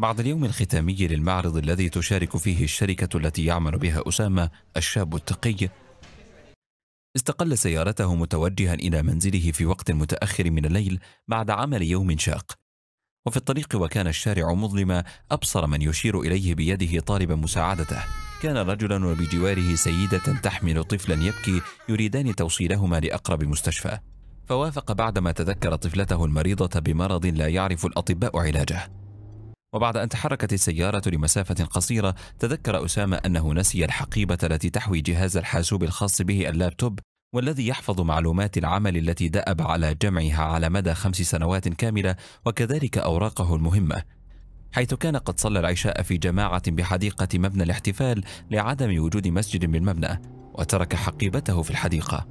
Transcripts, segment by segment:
بعد اليوم الختامي للمعرض الذي تشارك فيه الشركة التي يعمل بها أسامة الشاب التقي استقل سيارته متوجها إلى منزله في وقت متأخر من الليل بعد عمل يوم شاق وفي الطريق وكان الشارع مظلما أبصر من يشير إليه بيده طالبا مساعدته كان رجلا وبجواره سيدة تحمل طفلا يبكي يريدان توصيلهما لأقرب مستشفى فوافق بعدما تذكر طفلته المريضة بمرض لا يعرف الأطباء علاجه وبعد أن تحركت السيارة لمسافة قصيرة تذكر أسامة أنه نسي الحقيبة التي تحوي جهاز الحاسوب الخاص به اللابتوب والذي يحفظ معلومات العمل التي دأب على جمعها على مدى خمس سنوات كاملة وكذلك أوراقه المهمة حيث كان قد صلى العشاء في جماعة بحديقة مبنى الاحتفال لعدم وجود مسجد بالمبنى وترك حقيبته في الحديقة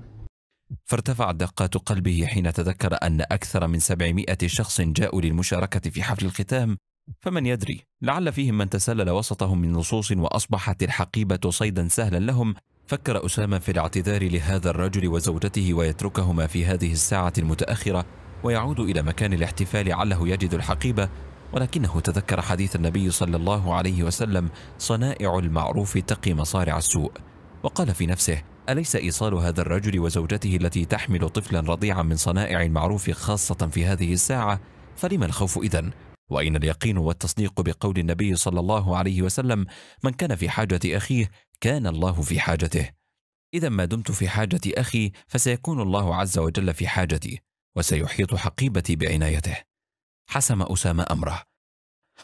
فارتفعت دقات قلبه حين تذكر أن أكثر من 700 شخص جاءوا للمشاركة في حفل الختام فمن يدري لعل فيهم من تسلل وسطهم من لصوص وأصبحت الحقيبة صيدا سهلا لهم فكر أسامة في الاعتذار لهذا الرجل وزوجته ويتركهما في هذه الساعة المتأخرة ويعود إلى مكان الاحتفال علّه يجد الحقيبة ولكنه تذكر حديث النبي صلى الله عليه وسلم صنائع المعروف تقي مصارع السوء وقال في نفسه أليس إيصال هذا الرجل وزوجته التي تحمل طفلا رضيعا من صنائع المعروف خاصة في هذه الساعة فلما الخوف إذن وإن اليقين والتصديق بقول النبي صلى الله عليه وسلم من كان في حاجة أخيه كان الله في حاجته إذا ما دمت في حاجة أخي فسيكون الله عز وجل في حاجتي وسيحيط حقيبتي بعنايته حسم أسامة أمره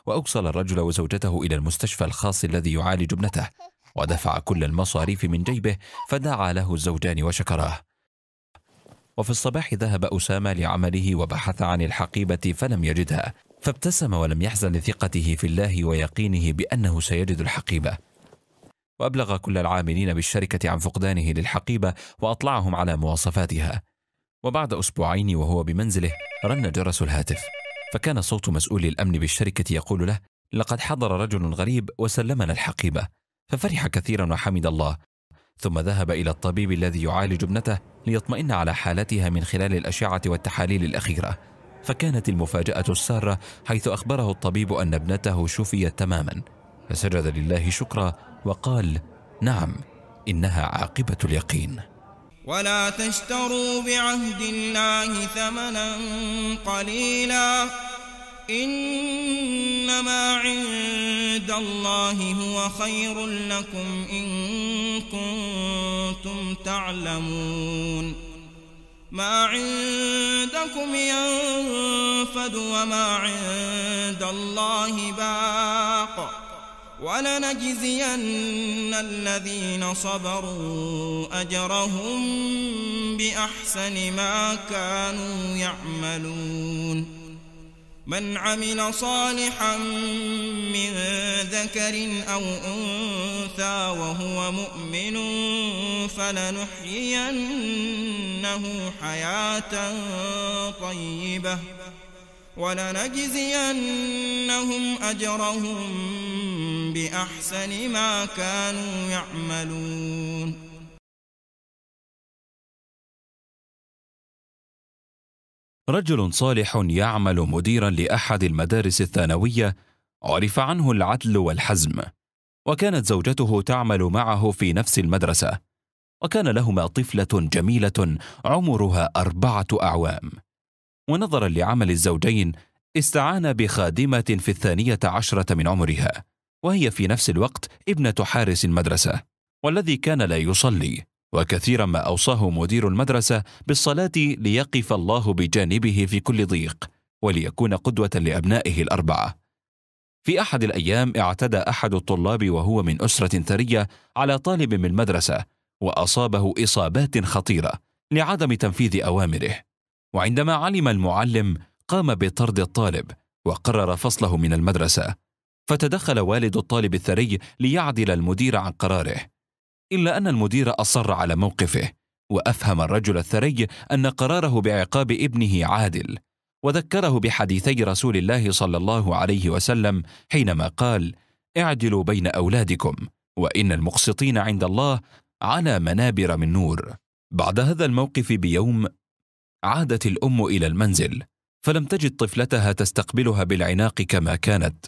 وأوصل الرجل وزوجته إلى المستشفى الخاص الذي يعالج ابنته ودفع كل المصاريف من جيبه فدعا له الزوجان وشكراه وفي الصباح ذهب أسامة لعمله وبحث عن الحقيبة فلم يجدها فابتسم ولم يحزن لثقته في الله ويقينه بأنه سيجد الحقيبة وأبلغ كل العاملين بالشركة عن فقدانه للحقيبة وأطلعهم على مواصفاتها وبعد أسبوعين وهو بمنزله رن جرس الهاتف فكان صوت مسؤول الأمن بالشركة يقول له لقد حضر رجل غريب وسلمنا الحقيبة ففرح كثيرا وحمد الله ثم ذهب إلى الطبيب الذي يعالج ابنته ليطمئن على حالتها من خلال الأشعة والتحاليل الأخيرة فكانت المفاجأة السارة حيث أخبره الطبيب أن ابنته شفيت تماما فسجد لله شكرا وقال نعم إنها عاقبة اليقين ولا تشتروا بعهد الله ثمنا قليلا إنما عند الله هو خير لكم إن كنتم تعلمون ما عندكم ينفد وما عند الله باق ولنجزين الذين صبروا أجرهم بأحسن ما كانوا يعملون من عمل صالحا من ذكر أو أنثى وهو مؤمن فلنحيين لنحيينه حياة طيبة ولنجزينهم أجرهم بأحسن ما كانوا يعملون رجل صالح يعمل مديرا لأحد المدارس الثانوية عرف عنه العدل والحزم وكانت زوجته تعمل معه في نفس المدرسة وكان لهما طفلة جميلة عمرها أربعة أعوام ونظرا لعمل الزوجين استعان بخادمة في الثانية عشرة من عمرها وهي في نفس الوقت ابنة حارس المدرسة والذي كان لا يصلي وكثيرا ما أوصاه مدير المدرسة بالصلاة ليقف الله بجانبه في كل ضيق وليكون قدوة لأبنائه الأربعة في أحد الأيام اعتدى أحد الطلاب وهو من أسرة ثرية على طالب من المدرسة واصابه اصابات خطيره لعدم تنفيذ اوامره وعندما علم المعلم قام بطرد الطالب وقرر فصله من المدرسه فتدخل والد الطالب الثري ليعدل المدير عن قراره الا ان المدير اصر على موقفه وافهم الرجل الثري ان قراره بعقاب ابنه عادل وذكره بحديثي رسول الله صلى الله عليه وسلم حينما قال اعدلوا بين اولادكم وان المقسطين عند الله على منابر من نور بعد هذا الموقف بيوم عادت الام الى المنزل فلم تجد طفلتها تستقبلها بالعناق كما كانت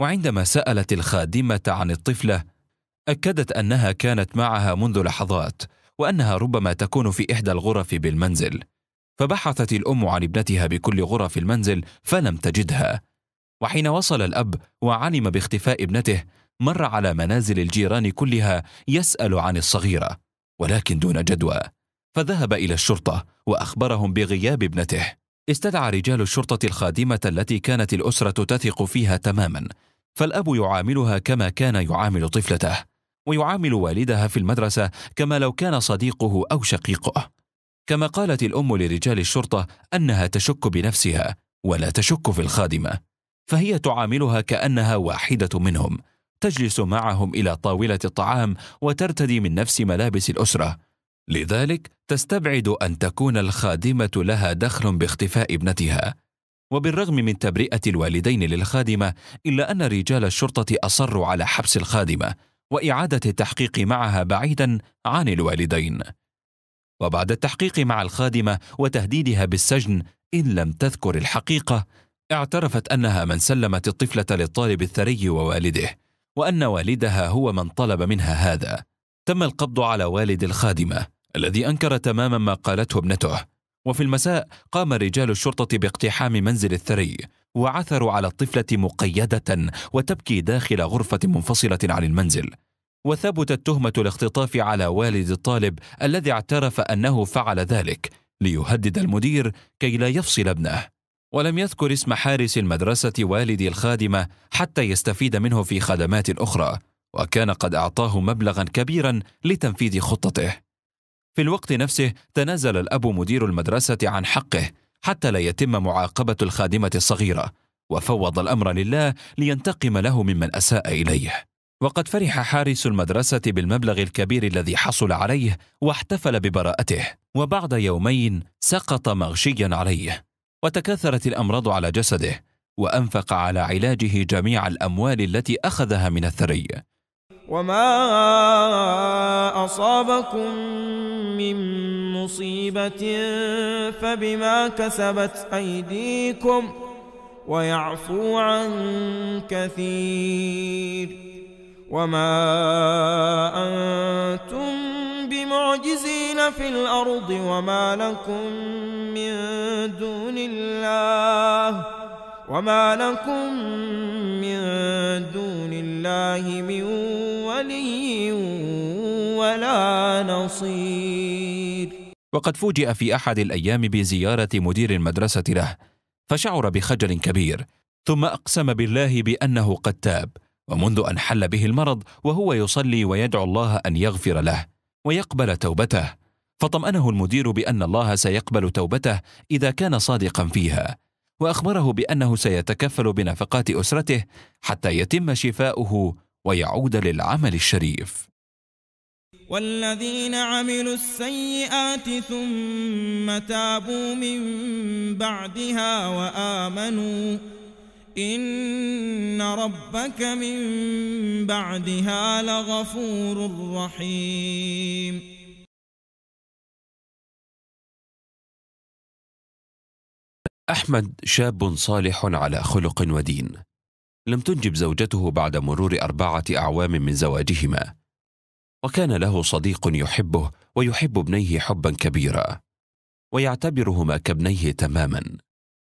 وعندما سالت الخادمه عن الطفله اكدت انها كانت معها منذ لحظات وانها ربما تكون في احدى الغرف بالمنزل فبحثت الام عن ابنتها بكل غرف المنزل فلم تجدها وحين وصل الاب وعلم باختفاء ابنته مر على منازل الجيران كلها يسال عن الصغيره ولكن دون جدوى فذهب الى الشرطه واخبرهم بغياب ابنته استدعى رجال الشرطه الخادمه التي كانت الاسره تثق فيها تماما فالاب يعاملها كما كان يعامل طفلته ويعامل والدها في المدرسه كما لو كان صديقه او شقيقه كما قالت الام لرجال الشرطه انها تشك بنفسها ولا تشك في الخادمه فهي تعاملها كانها واحده منهم تجلس معهم إلى طاولة الطعام وترتدي من نفس ملابس الأسرة. لذلك تستبعد أن تكون الخادمة لها دخل باختفاء ابنتها. وبالرغم من تبرئة الوالدين للخادمة، إلا أن رجال الشرطة أصروا على حبس الخادمة وإعادة التحقيق معها بعيدا عن الوالدين. وبعد التحقيق مع الخادمة وتهديدها بالسجن إن لم تذكر الحقيقة، اعترفت أنها من سلمت الطفلة للطالب الثري ووالده. وان والدها هو من طلب منها هذا تم القبض على والد الخادمه الذي انكر تماما ما قالته ابنته وفي المساء قام رجال الشرطه باقتحام منزل الثري وعثروا على الطفله مقيده وتبكي داخل غرفه منفصله عن المنزل وثبتت تهمه الاختطاف على والد الطالب الذي اعترف انه فعل ذلك ليهدد المدير كي لا يفصل ابنه ولم يذكر اسم حارس المدرسة والدي الخادمة حتى يستفيد منه في خدمات أخرى، وكان قد أعطاه مبلغا كبيرا لتنفيذ خطته. في الوقت نفسه تنازل الأب مدير المدرسة عن حقه حتى لا يتم معاقبة الخادمة الصغيرة، وفوض الأمر لله لينتقم له ممن أساء إليه. وقد فرح حارس المدرسة بالمبلغ الكبير الذي حصل عليه واحتفل ببراءته، وبعد يومين سقط مغشيا عليه. وتكاثرت الامراض على جسده وانفق على علاجه جميع الاموال التي اخذها من الثري وما اصابكم من مصيبه فبما كسبت ايديكم ويعفو عن كثير وما انتم معجزين في الأرض وما لكم من دون الله وما لكم من دون الله من ولي ولا نصير وقد فوجئ في أحد الأيام بزيارة مدير المدرسة له فشعر بخجل كبير ثم أقسم بالله بأنه قد تاب ومنذ أن حل به المرض وهو يصلي ويدعو الله أن يغفر له ويقبل توبته فطمأنه المدير بأن الله سيقبل توبته إذا كان صادقا فيها وأخبره بأنه سيتكفل بنفقات أسرته حتى يتم شفاؤه ويعود للعمل الشريف والذين عملوا السيئات ثم تابوا من بعدها وآمنوا إن ربك من بعدها لغفور رحيم أحمد شاب صالح على خلق ودين لم تنجب زوجته بعد مرور أربعة أعوام من زواجهما وكان له صديق يحبه ويحب ابنيه حبا كبيرا ويعتبرهما كابنيه تماما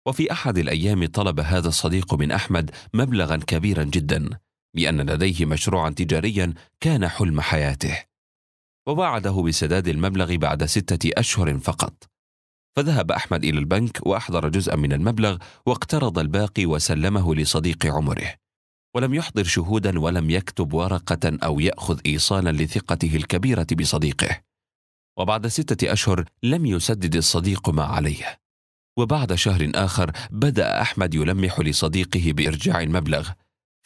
وفي أحد الأيام طلب هذا الصديق من أحمد مبلغا كبيرا جدا لأن لديه مشروعا تجاريا كان حلم حياته ووعده بسداد المبلغ بعد ستة أشهر فقط فذهب أحمد إلى البنك وأحضر جزءا من المبلغ واقترض الباقي وسلمه لصديق عمره ولم يحضر شهودا ولم يكتب ورقة أو يأخذ إيصالا لثقته الكبيرة بصديقه وبعد ستة أشهر لم يسدد الصديق ما عليه وبعد شهر آخر بدأ أحمد يلمح لصديقه بإرجاع المبلغ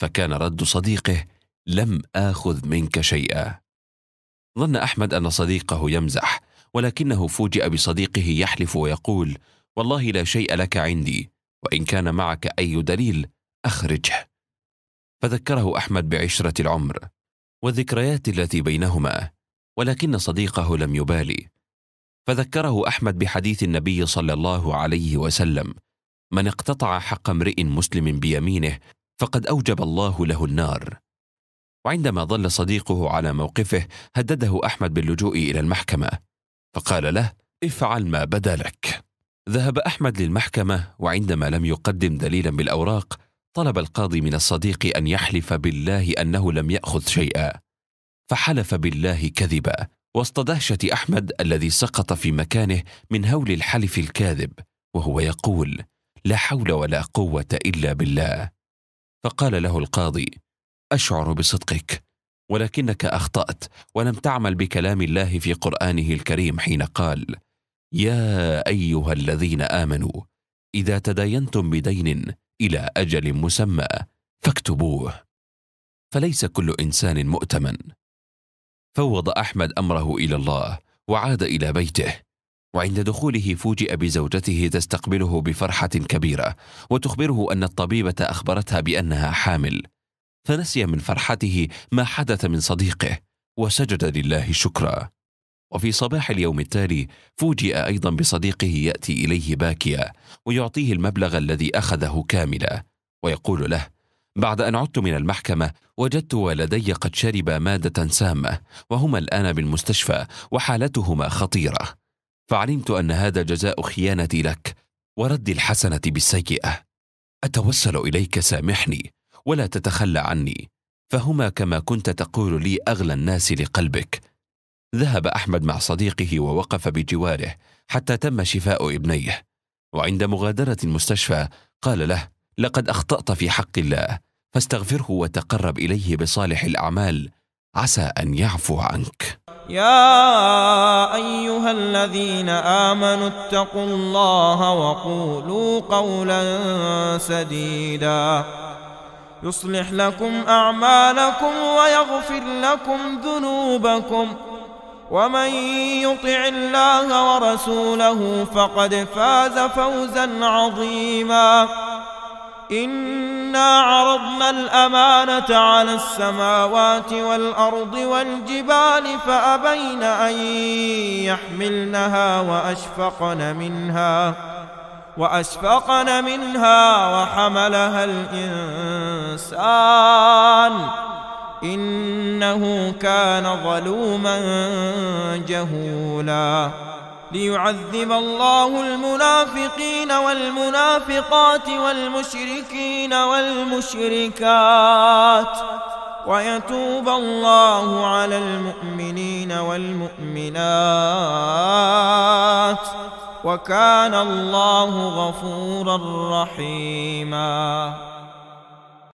فكان رد صديقه لم آخذ منك شيئا ظن أحمد أن صديقه يمزح ولكنه فوجئ بصديقه يحلف ويقول والله لا شيء لك عندي وإن كان معك أي دليل أخرجه فذكره أحمد بعشرة العمر والذكريات التي بينهما ولكن صديقه لم يبالي فذكره احمد بحديث النبي صلى الله عليه وسلم من اقتطع حق امرئ مسلم بيمينه فقد اوجب الله له النار وعندما ظل صديقه على موقفه هدده احمد باللجوء الى المحكمه فقال له افعل ما بدا لك ذهب احمد للمحكمه وعندما لم يقدم دليلا بالاوراق طلب القاضي من الصديق ان يحلف بالله انه لم ياخذ شيئا فحلف بالله كذبا وسط دهشة أحمد الذي سقط في مكانه من هول الحلف الكاذب وهو يقول لا حول ولا قوة إلا بالله فقال له القاضي أشعر بصدقك ولكنك أخطأت ولم تعمل بكلام الله في قرآنه الكريم حين قال يا أيها الذين آمنوا إذا تداينتم بدين إلى أجل مسمى فاكتبوه فليس كل إنسان مؤتمن فوض احمد امره الى الله وعاد الى بيته وعند دخوله فوجئ بزوجته تستقبله بفرحه كبيره وتخبره ان الطبيبه اخبرتها بانها حامل فنسي من فرحته ما حدث من صديقه وسجد لله شكرا وفي صباح اليوم التالي فوجئ ايضا بصديقه ياتي اليه باكيا ويعطيه المبلغ الذي اخذه كاملا ويقول له بعد أن عدت من المحكمة وجدت ولدي قد شربا مادة سامة وهما الآن بالمستشفى وحالتهما خطيرة فعلمت أن هذا جزاء خيانتي لك ورد الحسنة بالسيئة أتوسل إليك سامحني ولا تتخلى عني فهما كما كنت تقول لي أغلى الناس لقلبك ذهب أحمد مع صديقه ووقف بجواره حتى تم شفاء ابنيه وعند مغادرة المستشفى قال له لقد اخطات في حق الله فاستغفره وتقرب اليه بصالح الاعمال عسى ان يعفو عنك يا ايها الذين امنوا اتقوا الله وقولوا قولا سديدا يصلح لكم اعمالكم ويغفر لكم ذنوبكم ومن يطع الله ورسوله فقد فاز فوزا عظيما إنا عرضنا الأمانة على السماوات والأرض والجبال فأبين أن يحملنها وأشفقن منها وأشفقن منها وحملها الإنسان إنه كان ظلوما جهولا ليعذب الله المنافقين والمنافقات والمشركين والمشركات ويتوب الله على المؤمنين والمؤمنات وكان الله غفورا رحيما